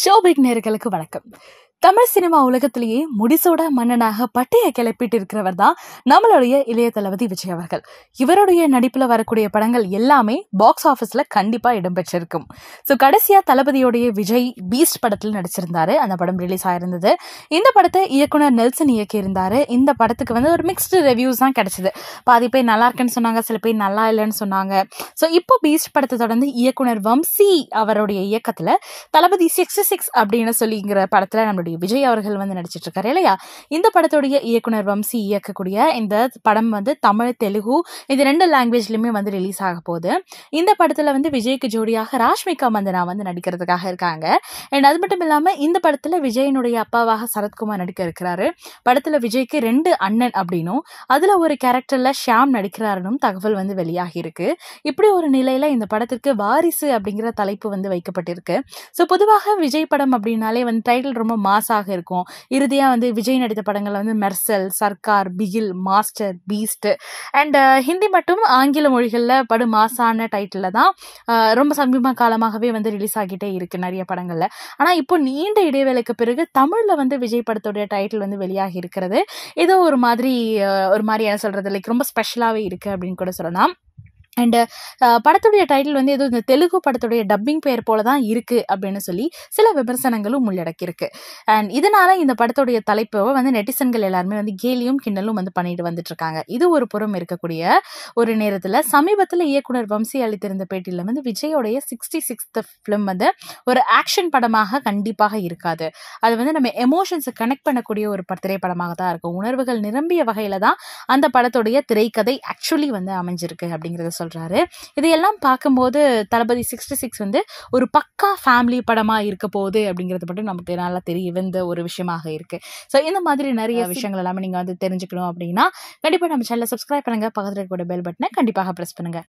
ஷோபிக் நேர்களுக்கு வணக்கம் தமிழ் சினிமா உலகத்திலேயே முடிசூட மன்னனாக பட்டியை கிளப்பிட்டு இருக்கிறவர் தான் நம்மளுடைய இளைய தளபதி விஜய் அவர்கள் இவருடைய நடிப்பில் வரக்கூடிய படங்கள் எல்லாமே பாக்ஸ் ஆஃபீஸில் கண்டிப்பாக இடம்பெற்றிருக்கும் ஸோ கடைசியாக தளபதியுடைய விஜய் பீஸ்ட் படத்தில் நடிச்சிருந்தாரு அந்த படம் ரிலீஸ் ஆயிருந்தது இந்த படத்தை இயக்குனர் நெல்சன் இயக்கியிருந்தார் இந்த படத்துக்கு வந்து ஒரு மிக்ஸ்டு ரிவ்யூஸ் தான் கிடச்சிது பாதி பேர் நல்லா இருக்குன்னு சொன்னாங்க சில பேர் நல்லா இல்லைன்னு சொன்னாங்க ஸோ இப்போ பீஸ்ட் படத்தை தொடர்ந்து இயக்குனர் வம்சி அவருடைய இயக்கத்தில் தளபதி சிக்ஸ்டி சிக்ஸ் அப்படின்னு சொல்லிங்கிற படத்தில் நம்மளுடைய நடிக்கக்கூடிய விஜய் அவர்கள் வந்து நடிச்சிட்டு இருக்காரு இல்லையா இந்த படத்துடைய இயக்குனர் வம்சி இயக்கக்கூடிய இந்த படம் வந்து தமிழ் தெலுங்கு இந்த ரெண்டு லாங்குவேஜ்லயுமே வந்து ரிலீஸ் ஆக போகுது இந்த படத்தில் வந்து விஜய்க்கு ஜோடியாக ராஷ்மிகா மந்தனா வந்து நடிக்கிறதுக்காக இருக்காங்க அண்ட் அது மட்டும் இல்லாமல் இந்த படத்தில் விஜயனுடைய அப்பாவாக சரத்குமார் நடிக்க இருக்கிறாரு படத்தில் விஜய்க்கு ரெண்டு அண்ணன் அப்படின்னும் அதில் ஒரு கேரக்டரில் ஷியாம் நடிக்கிறாருன்னு தகவல் வந்து வெளியாகி இருக்கு இப்படி ஒரு நிலையில் இந்த படத்திற்கு வாரிசு அப்படிங்கிற தலைப்பு வந்து வைக்கப்பட்டிருக்கு ஸோ பொதுவாக விஜய் படம் அப்படின்னாலே வந்து டைட்டில் ரொம்ப மாஸ் மாஸாக இருக்கும் இறுதியாக வந்து விஜய் நடித்த படங்களில் வந்து Mersal Sarkar Bigil Master Beast and Hindi மட்டும் ஆங்கில மொழிகளில் படு மாசான டைட்டில் தான் uh, ரொம்ப சமீப காலமாகவே வந்து ரிலீஸ் ஆகிட்டே இருக்குது நிறைய படங்களில் ஆனால் இப்போ நீண்ட இடைவேளைக்கு பிறகு தமிழில் வந்து விஜய் படத்துடைய டைட்டில் வந்து வெளியாகி இருக்கிறது ஏதோ ஒரு மாதிரி uh, ஒரு மாதிரி என்ன சொல்கிறது லைக் ரொம்ப ஸ்பெஷலாகவே இருக்குது அப்படின்னு கூட சொல்லலாம் அண்டு படத்துடைய டைட்டில் வந்து எதுவும் இந்த தெலுங்கு படத்துடைய டப்பிங் பெயர் போல தான் இருக்குது அப்படின்னு சொல்லி சில விமர்சனங்களும் உள்ளடக்கியிருக்கு அண்ட் இதனால் இந்த படத்துடைய தலைப்பை வந்து நெட்டிசன்கள் எல்லாருமே வந்து கேலியும் கிண்டலும் வந்து பண்ணிட்டு வந்துட்டுருக்காங்க இது ஒரு புறம் இருக்கக்கூடிய ஒரு நேரத்தில் சமீபத்தில் இயக்குனர் வம்சி அளித்திருந்த பேட்டியில் வந்து விஜயோடைய சிக்ஸ்டி சிக்ஸ்த் ஃபிலிம் வந்து ஒரு ஆக்ஷன் படமாக கண்டிப்பாக இருக்காது அது வந்து நம்ம எமோஷன்ஸை கனெக்ட் பண்ணக்கூடிய ஒரு திரைப்படமாக தான் இருக்கும் உணர்வுகள் நிரம்பிய வகையில் தான் அந்த படத்துடைய திரைக்கதை ஆக்சுவலி வந்து அமைஞ்சிருக்கு அப்படிங்கிறத சொல்கிறாரு இதையெல்லாம் பார்க்கும்போது தளபதி சிக்ஸ்டி சிக்ஸ் வந்து ஒரு பக்கா ஃபேமிலி படமாக இருக்க போகுது அப்படிங்கிறது மட்டும் நமக்கு நல்லா தெரிய வந்த ஒரு விஷயமாக இருக்குது ஸோ இந்த மாதிரி நிறைய விஷயங்கள் எல்லாமே நீங்கள் வந்து தெரிஞ்சுக்கணும் அப்படின்னா கண்டிப்பாக நம்ம சேனலை சப்ஸ்கிரைப் பண்ணுங்கள் பக்கத்தில் இருக்கக்கூடிய பெல் பட்டனை கண்டிப்பாக ப்ரெஸ் பண்ணுங்கள்